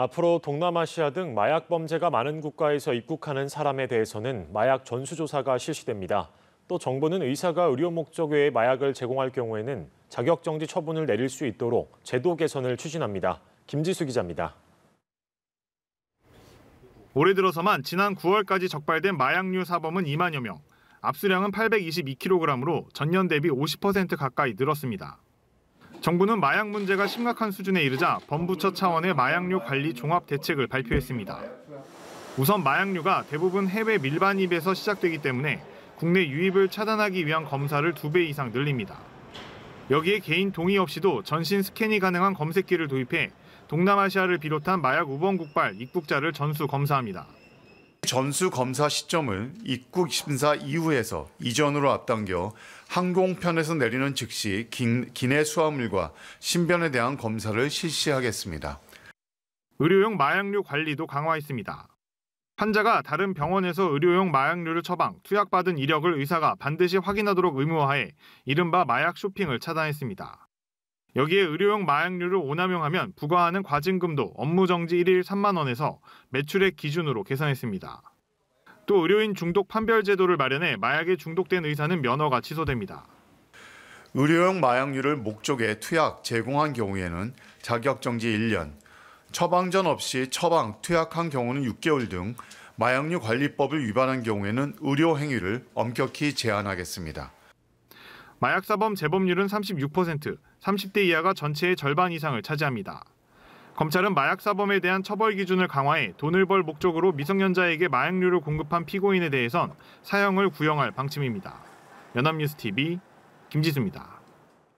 앞으로 동남아시아 등 마약 범죄가 많은 국가에서 입국하는 사람에 대해서는 마약 전수조사가 실시됩니다. 또 정부는 의사가 의료 목적 외에 마약을 제공할 경우에는 자격정지 처분을 내릴 수 있도록 제도 개선을 추진합니다. 김지수 기자입니다. 올해 들어서만 지난 9월까지 적발된 마약류 사범은 2만여 명, 압수량은 822kg으로 전년 대비 50% 가까이 늘었습니다. 정부는 마약 문제가 심각한 수준에 이르자 범부처 차원의 마약류 관리 종합 대책을 발표했습니다. 우선 마약류가 대부분 해외 밀반입에서 시작되기 때문에 국내 유입을 차단하기 위한 검사를 두 배 이상 늘립니다. 여기에 개인 동의 없이도 전신 스캔이 가능한 검색기를 도입해 동남아시아를 비롯한 마약 우범 국발 입국자를 전수 검사합니다. 전수 검사 시점을 입국 심사 이후에서 이전으로 앞당겨 항공편에서 내리는 즉시 기내 수화물과 신변에 대한 검사를 실시하겠습니다. 의료용 마약류 관리도 강화했습니다. 환자가 다른 병원에서 의료용 마약류를 처방, 투약받은 이력을 의사가 반드시 확인하도록 의무화해 이른바 마약 쇼핑을 차단했습니다. 여기에 의료용 마약류를 오남용하면 부과하는 과징금도 업무정지 1일 3만 원에서 매출액 기준으로 계산했습니다. 또 의료인 중독 판별 제도를 마련해 마약에 중독된 의사는 면허가 취소됩니다. 의료용 마약류를 목적에 투약 제공한 경우에는 자격정지 1년, 처방전 없이 처방, 투약한 경우는 6개월 등 마약류 관리법을 위반한 경우에는 의료 행위를 엄격히 제한하겠습니다. 마약사범 재범률은 36%, 30대 이하가 전체의 절반 이상을 차지합니다. 검찰은 마약사범에 대한 처벌 기준을 강화해 돈을 벌 목적으로 미성년자에게 마약류를 공급한 피고인에 대해선 사형을 구형할 방침입니다. 연합뉴스TV 김지수입니다.